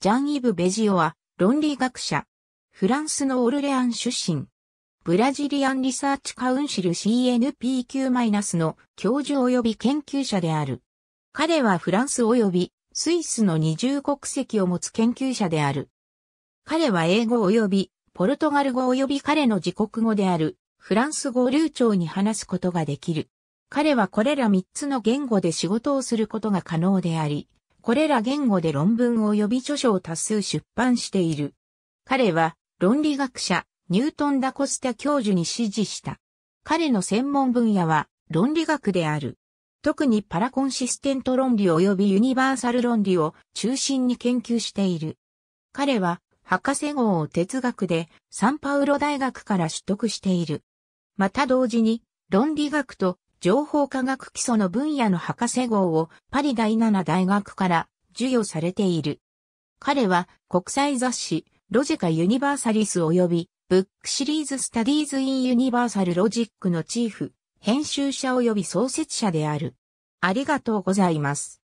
ジャン・イブ・ベジオは、論理学者。フランスのオルレアン出身。ブラジリアン・リサーチ・カウンシル CNPQ- の教授及び研究者である。彼はフランス及びスイスの二重国籍を持つ研究者である。彼は英語及びポルトガル語及び彼の自国語であるフランス語を流暢に話すことができる。彼はこれら三つの言語で仕事をすることが可能であり、これら言語で論文及び著書を多数出版している。彼は論理学者、ニュートン・ダ・コスタ教授に指示した。彼の専門分野は論理学である。特にパラコンシステント論理及びユニバーサル論理を中心に研究している。彼は博士号を哲学でサンパウロ大学から取得している。また同時に論理学と情報科学基礎の分野の博士号をパリ第7大学から授与されている。彼は国際雑誌ロジカユニバーサリス及びブックシリーズスタディーズ・イン・ユニバーサル・ロジックのチーフ、編集者及び創設者である。ありがとうございます。